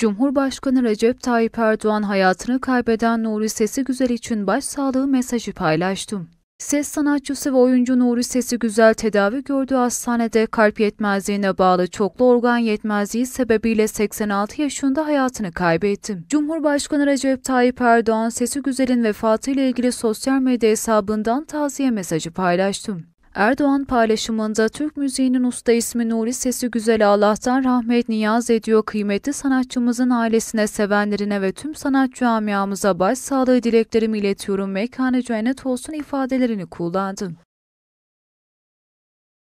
Cumhurbaşkanı Recep Tayyip Erdoğan hayatını kaybeden Nuri Sesi Güzel için başsağlığı mesajı paylaştı. Ses sanatçısı ve oyuncu Nuri Sesi Güzel tedavi gördüğü hastanede kalp yetmezliğine bağlı çoklu organ yetmezliği sebebiyle 86 yaşında hayatını kaybetti. Cumhurbaşkanı Recep Tayyip Erdoğan Sesi Güzel'in vefatıyla ilgili sosyal medya hesabından taziye mesajı paylaştı. Erdoğan paylaşımında Türk müziğinin usta ismi Nuri Sesi Güzel Allah'tan rahmet niyaz ediyor kıymetli sanatçımızın ailesine, sevenlerine ve tüm sanat camiamıza başsağlığı dileklerimi iletiyorum mekanı cennet olsun ifadelerini kullandım.